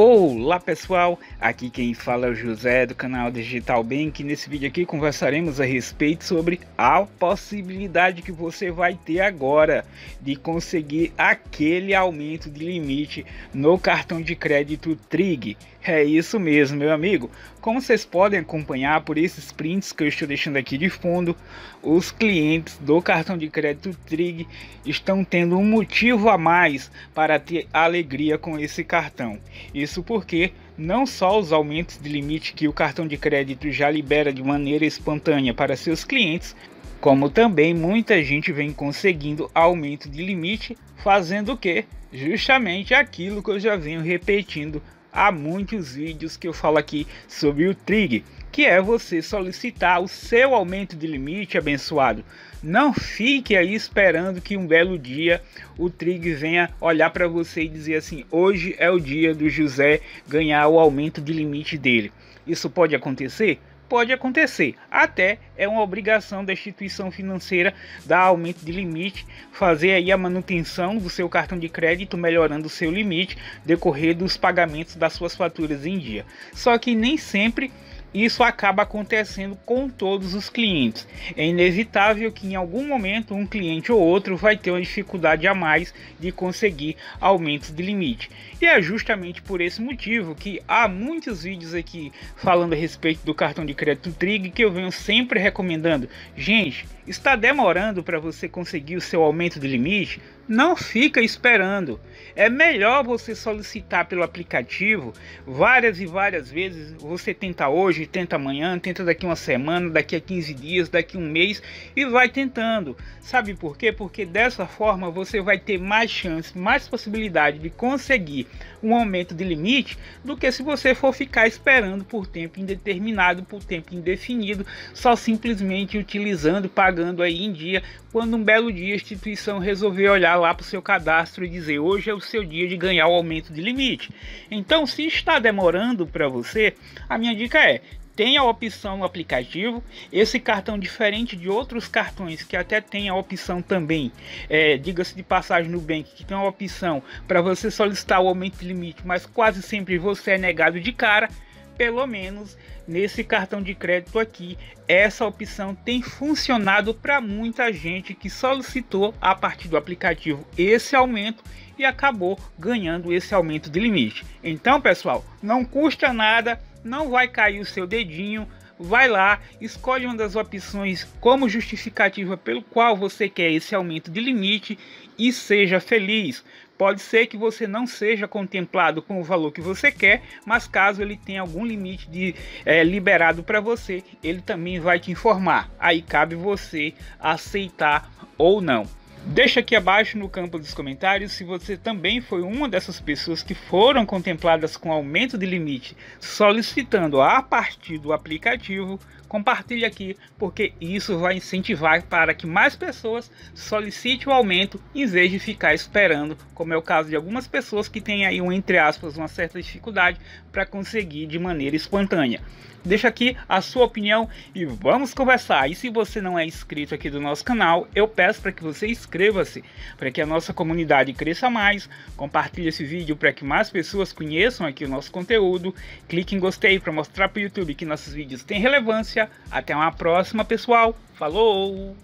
Olá pessoal, aqui quem fala é o José do canal Digital Bank. Nesse vídeo aqui conversaremos a respeito sobre a possibilidade que você vai ter agora de conseguir aquele aumento de limite no cartão de crédito Trig. É isso mesmo, meu amigo. Como vocês podem acompanhar por esses prints que eu estou deixando aqui de fundo, os clientes do cartão de crédito Trig estão tendo um motivo a mais para ter alegria com esse cartão. Isso isso porque não só os aumentos de limite que o cartão de crédito já libera de maneira espontânea para seus clientes, como também muita gente vem conseguindo aumento de limite, fazendo o que? Justamente aquilo que eu já venho repetindo há muitos vídeos que eu falo aqui sobre o TRIG, que é você solicitar o seu aumento de limite abençoado. Não fique aí esperando que um belo dia o TRIG venha olhar para você e dizer assim: hoje é o dia do José ganhar o aumento de limite dele. Isso pode acontecer? pode acontecer. Até é uma obrigação da instituição financeira dar aumento de limite, fazer aí a manutenção do seu cartão de crédito, melhorando o seu limite decorrer dos pagamentos das suas faturas em dia. Só que nem sempre isso acaba acontecendo com todos os clientes. É inevitável que em algum momento um cliente ou outro vai ter uma dificuldade a mais de conseguir aumentos de limite. E é justamente por esse motivo que há muitos vídeos aqui falando a respeito do cartão de crédito Trig que eu venho sempre recomendando. Gente, está demorando para você conseguir o seu aumento de limite? Não fica esperando. É melhor você solicitar pelo aplicativo várias e várias vezes. Você tenta hoje hoje, tenta amanhã, tenta daqui uma semana, daqui a 15 dias, daqui um mês e vai tentando. Sabe por quê? Porque dessa forma você vai ter mais chance, mais possibilidade de conseguir um aumento de limite do que se você for ficar esperando por tempo indeterminado, por tempo indefinido, só simplesmente utilizando, pagando aí em dia quando um belo dia a instituição resolveu olhar lá para o seu cadastro e dizer hoje é o seu dia de ganhar o aumento de limite. Então, se está demorando para você, a minha dica é tem a opção no aplicativo. Esse cartão, diferente de outros cartões que até tem a opção também, é, diga-se de passagem no Bank, que tem uma opção para você solicitar o aumento de limite, mas quase sempre você é negado de cara pelo menos nesse cartão de crédito aqui, essa opção tem funcionado para muita gente que solicitou a partir do aplicativo esse aumento e acabou ganhando esse aumento de limite. Então, pessoal, não custa nada, não vai cair o seu dedinho, vai lá, escolhe uma das opções como justificativa pelo qual você quer esse aumento de limite e seja feliz. Pode ser que você não seja contemplado com o valor que você quer, mas caso ele tenha algum limite de, é, liberado para você, ele também vai te informar. Aí cabe você aceitar ou não. Deixa aqui abaixo no campo dos comentários se você também foi uma dessas pessoas que foram contempladas com aumento de limite, solicitando a partir do aplicativo. Compartilhe aqui, porque isso vai incentivar para que mais pessoas solicitem o aumento em vez de ficar esperando, como é o caso de algumas pessoas que têm aí um entre aspas uma certa dificuldade para conseguir de maneira espontânea deixa aqui a sua opinião e vamos conversar. E se você não é inscrito aqui do nosso canal, eu peço para que você inscreva-se, para que a nossa comunidade cresça mais, compartilhe esse vídeo para que mais pessoas conheçam aqui o nosso conteúdo, clique em gostei para mostrar para o YouTube que nossos vídeos têm relevância. Até uma próxima, pessoal. Falou!